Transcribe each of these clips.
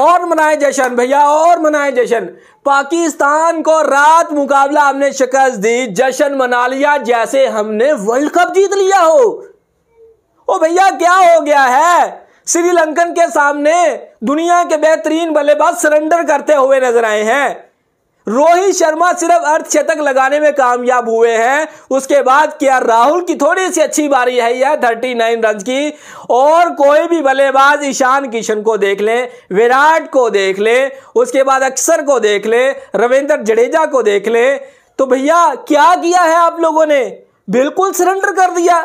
और मनाए जश्न भैया और मनाए जश्न पाकिस्तान को रात मुकाबला हमने शिकस्त दी जश्न मना लिया जैसे हमने वर्ल्ड कप जीत लिया हो ओ भैया क्या हो गया है श्रीलंकन के सामने दुनिया के बेहतरीन बल्लेबाज सरेंडर करते हुए नजर आए हैं रोहित शर्मा सिर्फ अर्धशतक लगाने में कामयाब हुए हैं उसके बाद क्या राहुल की थोड़ी सी अच्छी बारी है यह थर्टी नाइन रन की और कोई भी बल्लेबाज ईशान किशन को देख ले विराट को देख ले उसके बाद अक्सर को देख ले रविंद्र जडेजा को देख ले तो भैया क्या किया है आप लोगों ने बिल्कुल सरेंडर कर दिया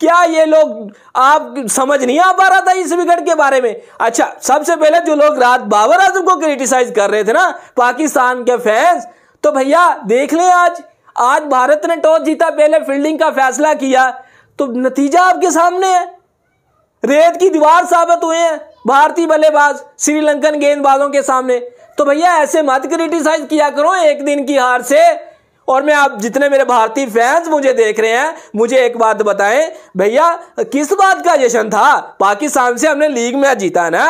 क्या ये लोग आप समझ नहीं आ पा रहा था इस विकेट के बारे में अच्छा सबसे पहले जो लोग रात बाबर आजम को क्रिटिसाइज कर रहे थे ना पाकिस्तान के फैंस तो भैया देख ले आज आज भारत ने टॉस जीता पहले फील्डिंग का फैसला किया तो नतीजा आपके सामने है रेत की दीवार साबित हुए हैं भारतीय बल्लेबाज श्रीलंकन गेंदबाजों के सामने तो भैया ऐसे मत क्रिटिसाइज किया करो एक दिन की हार से और मैं आप जितने मेरे भारतीय फैंस मुझे देख रहे हैं मुझे एक बात बताएं भैया किस बात का जश्न था पाकिस्तान से हमने लीग मैच जीता ना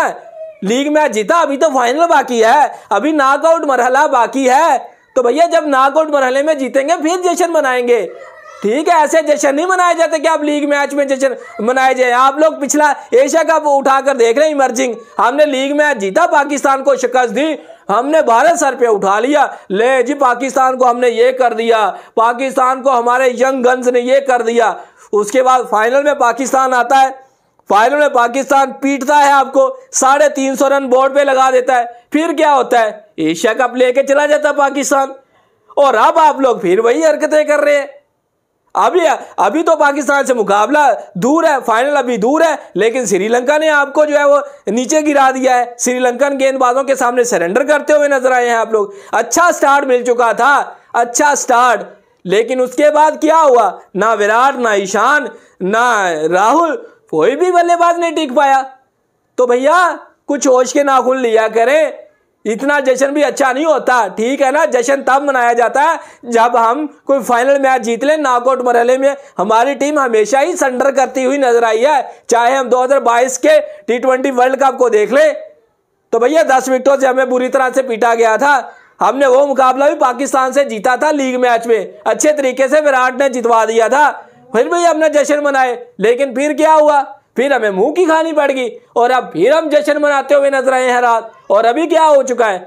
लीग मैच जीता अभी तो फाइनल बाकी है अभी नॉकआउट मरहला बाकी है तो भैया जब नॉकआउट मरहले में जीतेंगे फिर जश्न मनाएंगे ठीक है ऐसे जश्न नहीं मनाए जाते कि आप लीग मैच में जश्न मनाए जाए आप लोग पिछला एशिया कप उठाकर देख रहे हैं इमर्जिंग हमने लीग मैच जीता पाकिस्तान को शिकस्त दी हमने भारत सर पे उठा लिया ले जी पाकिस्तान को हमने ये कर दिया पाकिस्तान को हमारे यंग गन्स ने ये कर दिया उसके बाद फाइनल में पाकिस्तान आता है फाइनल में पाकिस्तान पीटता है आपको साढ़े तीन सौ रन बोर्ड पे लगा देता है फिर क्या होता है एशिया कप लेके चला जाता है पाकिस्तान और अब आप लोग फिर वही हरकतें कर रहे हैं अभी अभी तो पाकिस्तान से मुकाबला दूर है फाइनल अभी दूर है लेकिन श्रीलंका ने आपको जो है वो नीचे गिरा दिया है श्रीलंकन गेंदबाजों के सामने सरेंडर करते हुए नजर आए हैं आप लोग अच्छा स्टार्ट मिल चुका था अच्छा स्टार्ट लेकिन उसके बाद क्या हुआ ना विराट ना ईशान ना राहुल कोई भी बल्लेबाज नहीं टिक पाया तो भैया कुछ होश के नाखून लिया करें इतना जश्न भी अच्छा नहीं होता ठीक है ना जश्न तब मनाया जाता है जब हम कोई फाइनल मैच जीत लें नॉकआउट मरहले में हमारी टीम हमेशा ही संडर करती हुई नजर आई है चाहे हम 2022 के टी ट्वेंटी वर्ल्ड कप को देख लें तो भैया दस विकटों से हमें बुरी तरह से पीटा गया था हमने वो मुकाबला भी पाकिस्तान से जीता था लीग मैच में अच्छे तरीके से विराट ने जितवा दिया था फिर भी हमने जश्न मनाए लेकिन फिर क्या हुआ फिर हमें मुंह की खानी पड़ गई और अब फिर हम जश्न मनाते हुए नजर आए हैं रात और अभी क्या हो चुका है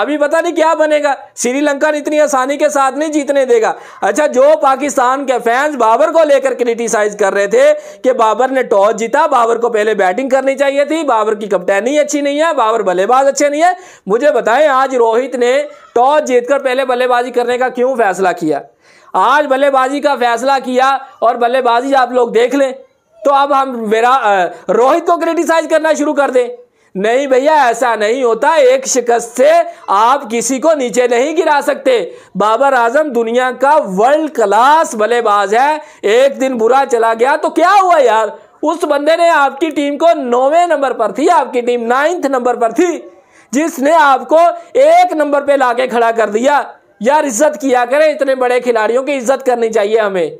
अभी पता नहीं क्या बनेगा श्रीलंका इतनी आसानी के साथ नहीं जीतने देगा अच्छा जो पाकिस्तान के फैंस बाबर को लेकर क्रिटिसाइज कर रहे थे कि बाबर ने टॉस जीता बाबर को पहले बैटिंग करनी चाहिए थी बाबर की कप्तानी अच्छी नहीं है बाबर बल्लेबाज अच्छे नहीं है मुझे बताएं आज रोहित ने टॉस जीतकर पहले बल्लेबाजी करने का क्यों फैसला किया आज बल्लेबाजी का फैसला किया और बल्लेबाजी आप लोग देख लें तो अब हम मेरा रोहित को क्रिटिसाइज करना शुरू कर दें नहीं भैया ऐसा नहीं होता एक शिकस्त से आप किसी को नीचे नहीं गिरा सकते बाबर आजम दुनिया का वर्ल्ड क्लास बल्लेबाज है एक दिन बुरा चला गया तो क्या हुआ यार उस बंदे ने आपकी टीम को नौवे नंबर पर थी आपकी टीम नाइन्थ नंबर पर थी जिसने आपको एक नंबर पे लाके खड़ा कर दिया यार इज्जत किया करें इतने बड़े खिलाड़ियों की इज्जत करनी चाहिए हमें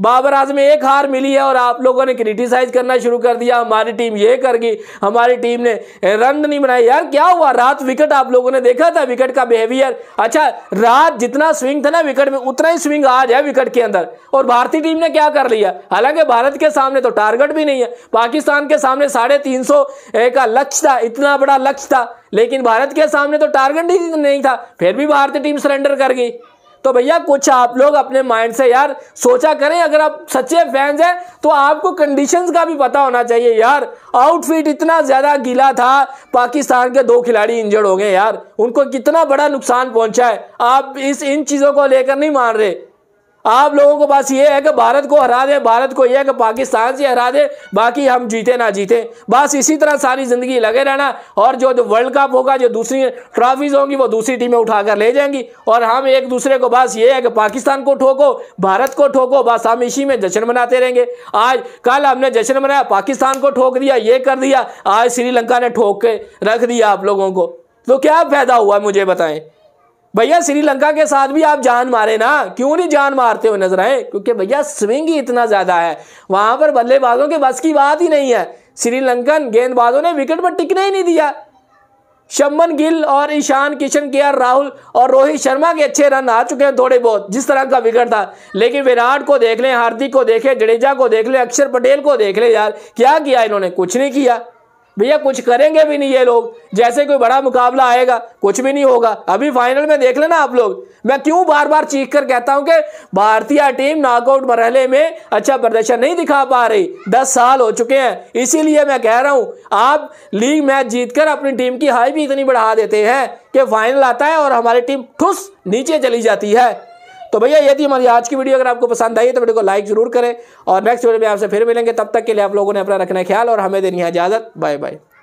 बाबर आजम एक हार मिली है और आप लोगों ने क्रिटिसाइज करना शुरू कर दिया हमारी टीम ये कर गई हमारी टीम ने रन नहीं बनाए यार क्या हुआ रात विकेट आप लोगों ने देखा था विकेट का बिहेवियर अच्छा रात जितना स्विंग था ना विकेट में उतना ही स्विंग आज है विकेट के अंदर और भारतीय टीम ने क्या कर लिया हालांकि भारत के सामने तो टारगेट भी नहीं है पाकिस्तान के सामने साढ़े तीन सौ का लक्ष्य था इतना बड़ा लक्ष्य था लेकिन भारत के सामने तो टारगेट ही नहीं था फिर भी भारतीय टीम सरेंडर कर गई तो भैया कुछ आप लोग अपने माइंड से यार सोचा करें अगर आप सच्चे फैंस हैं तो आपको कंडीशंस का भी पता होना चाहिए यार आउटफिट इतना ज़्यादा गीला था पाकिस्तान के दो खिलाड़ी इंजर्ड हो गए यार उनको कितना बड़ा नुकसान पहुंचा है आप इस इन चीज़ों को लेकर नहीं मान रहे आप लोगों को बस ये है कि भारत को हरा दें भारत को यह है कि पाकिस्तान से हरा दें बाकी हम जीते ना जीते बस इसी तरह सारी ज़िंदगी लगे रहना और जो जो वर्ल्ड कप होगा जो दूसरी ट्रॉफीज़ होंगी वो दूसरी टीमें उठाकर ले जाएंगी और हम एक दूसरे को बस ये है कि पाकिस्तान को ठोको भारत को ठोको बस हम इसी में जश्न मनाते रहेंगे आज कल हमने जश्न मनाया पाकिस्तान को ठोक दिया ये कर दिया आज श्रीलंका ने ठोक के रख दिया आप लोगों को तो क्या फ़ायदा हुआ मुझे बताएं भैया श्रीलंका के साथ भी आप जान मारे ना क्यों नहीं जान मारते हुए नजर आए क्योंकि भैया स्विंग ही इतना ज़्यादा है वहां पर बल्लेबाजों के बस की बात ही नहीं है श्रीलंकन गेंदबाजों ने विकेट पर टिकने ही नहीं दिया शमन गिल और ईशान किशन के राहुल और रोहित शर्मा के अच्छे रन आ चुके हैं थोड़े बहुत जिस तरह का विकेट था लेकिन विराट को देख लें हार्दिक को देखें जडेजा को देख लें अक्षर पटेल को देख लें यार क्या किया इन्होंने कुछ नहीं किया भैया कुछ करेंगे भी नहीं ये लोग जैसे कोई बड़ा मुकाबला आएगा कुछ भी नहीं होगा अभी फाइनल में देख लेना आप लोग मैं क्यों बार बार चीख कर कहता हूं कि भारतीय टीम नॉकआउट मरहले में अच्छा प्रदर्शन नहीं दिखा पा रही दस साल हो चुके हैं इसीलिए मैं कह रहा हूं आप लीग मैच जीतकर अपनी टीम की हाई भी इतनी बढ़ा देते हैं कि फाइनल आता है और हमारी टीम ठुस नीचे चली जाती है तो भैया यदि हमारी आज की वीडियो अगर आपको पसंद आई है तो वीडियो को लाइक जरूर करें और नेक्स्ट वीडियो में आपसे फिर मिलेंगे तब तक के लिए आप लोगों ने अपना रखना ख्याल और हमें देनी है इजाज़त बाय बाय